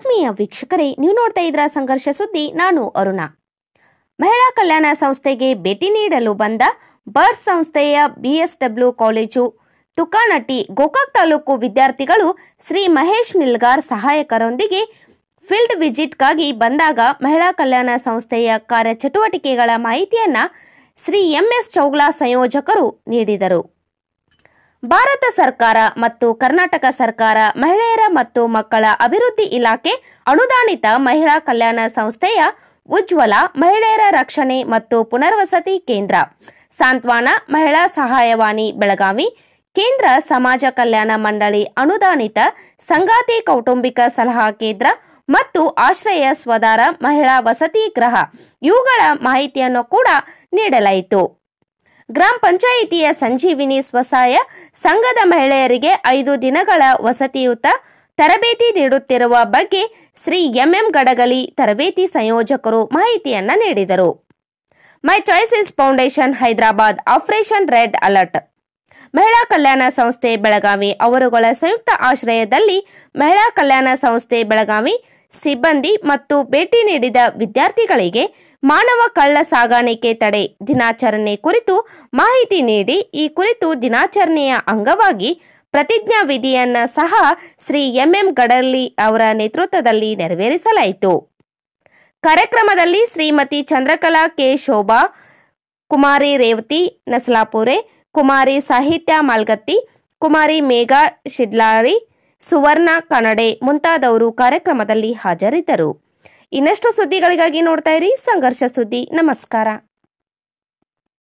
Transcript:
ಆತ್ಮೀಯ ವೀಕ್ಷಕರೇ ನೀವು ನೋಡ್ತಾ ಇದ್ರ ಸಂಘರ್ಷ ಸುದ್ದಿ ನಾನು ಅರುಣ ಮಹಿಳಾ ಕಲ್ಯಾಣ ಸಂಸ್ಥೆಗೆ ಭೇಟಿ ನೀಡಲು ಬಂದ ಬರ್ಸ್ ಸಂಸ್ಥೆಯ ಬಿಎಸ್ಡಬ್ಲ್ಯೂ ಕಾಲೇಜು ತುಕಾನಟ್ಟಿ ಗೋಕಾಕ್ ತಾಲೂಕು ವಿದ್ಯಾರ್ಥಿಗಳು ಶ್ರೀ ಮಹೇಶ್ ನಿಲ್ಗಾರ್ ಸಹಾಯಕರೊಂದಿಗೆ ಫೀಲ್ಡ್ ವಿಸಿಟ್ಗಾಗಿ ಬಂದಾಗ ಮಹಿಳಾ ಕಲ್ಯಾಣ ಸಂಸ್ಥೆಯ ಕಾರ್ಯಚಟುವಟಿಕೆಗಳ ಮಾಹಿತಿಯನ್ನು ಶ್ರೀ ಎಂಎಸ್ ಚೌಗ್ಲಾ ಸಂಯೋಜಕರು ನೀಡಿದರು ಭಾರತ ಸರ್ಕಾರ ಮತ್ತು ಕರ್ನಾಟಕ ಸರ್ಕಾರ ಮಹಿಳೆಯರ ಮತ್ತು ಮಕ್ಕಳ ಅಭಿವೃದ್ಧಿ ಇಲಾಖೆ ಅನುದಾನಿತ ಮಹಿಳಾ ಕಲ್ಯಾಣ ಸಂಸ್ಥೆಯ ಉಜ್ವಲ ಮಹಿಳೆಯರ ರಕ್ಷಣೆ ಮತ್ತು ಪುನರ್ವಸತಿ ಕೇಂದ್ರ ಸಾಂತ್ವಾನ ಮಹಿಳಾ ಸಹಾಯವಾಣಿ ಬೆಳಗಾವಿ ಕೇಂದ್ರ ಸಮಾಜ ಕಲ್ಯಾಣ ಮಂಡಳಿ ಅನುದಾನಿತ ಸಂಗಾತಿ ಕೌಟುಂಬಿಕ ಸಲಹಾ ಕೇಂದ್ರ ಮತ್ತು ಆಶ್ರಯ ಸ್ವದಾರ ಮಹಿಳಾ ವಸತಿ ಗೃಹ ಇವುಗಳ ಮಾಹಿತಿಯನ್ನು ಕೂಡ ನೀಡಲಾಯಿತು ಗ್ರಾಮ ಪಂಚಾಯಿತಿಯ ಸಂಜೀವಿನಿ ಸ್ವಸಹಾಯ ಸಂಘದ ಮಹಿಳೆಯರಿಗೆ ಐದು ದಿನಗಳ ವಸತಿಯುತ ತರಬೇತಿ ನೀಡುತ್ತಿರುವ ಬಗ್ಗೆ ಶ್ರೀ ಎಂಎಂ ಗಡಗಲಿ ತರಬೇತಿ ಸಂಯೋಜಕರು ಮಾಹಿತಿಯನ್ನ ನೀಡಿದರು My Choices Foundation Hyderabad Operation Red Alert ಮಹಿಳಾ ಕಲ್ಯಾಣ ಸಂಸ್ಥೆ ಬೆಳಗಾವಿ ಅವರುಗಳ ಸಂಯುಕ್ತ ಆಶ್ರಯದಲ್ಲಿ ಮಹಿಳಾ ಕಲ್ಯಾಣ ಸಂಸ್ಥೆ ಬೆಳಗಾವಿ ಸಿಬ್ಬಂದಿ ಮತ್ತು ಭೇಟಿ ನೀಡಿದ ವಿದ್ಯಾರ್ಥಿಗಳಿಗೆ ಮಾನವ ಕಳ್ಳ ಸಾಗಾಣಿಕೆ ತಡೆ ದಿನಾಚರಣೆ ಕುರಿತು ಮಾಹಿತಿ ನೀಡಿ ಈ ಕುರಿತು ದಿನಾಚರಣೆಯ ಅಂಗವಾಗಿ ಪ್ರತಿಜ್ಞಾ ವಿಧಿಯನ್ನ ಸಹ ಶ್ರೀ ಎಂಎಂ ಗಡಲ್ಲಿ ಅವರ ನೇತೃತ್ವದಲ್ಲಿ ನೆರವೇರಿಸಲಾಯಿತು ಕಾರ್ಯಕ್ರಮದಲ್ಲಿ ಶ್ರೀಮತಿ ಚಂದ್ರಕಲಾ ಕೆ ಶೋಭಾ ಕುಮಾರಿ ರೇವತಿ ನಸ್ಲಾಪುರೆ ಕುಮಾರಿ ಸಾಹಿತ್ಯ ಮಾಲ್ಗತ್ತಿ ಕುಮಾರಿ ಮೇಘಾ ಶಿದ್ಲಾರಿ ಸುವರ್ಣ ಕನ್ನಡೆ ಮುಂತಾದವರು ಕಾರ್ಯಕ್ರಮದಲ್ಲಿ ಹಾಜರಿದ್ದರು ಇನ್ನಷ್ಟು ಸುದ್ದಿಗಳಿಗಾಗಿ ನೋಡ್ತಾ ಇರಿ ಸಂಘರ್ಷ ಸುದ್ದಿ ನಮಸ್ಕಾರ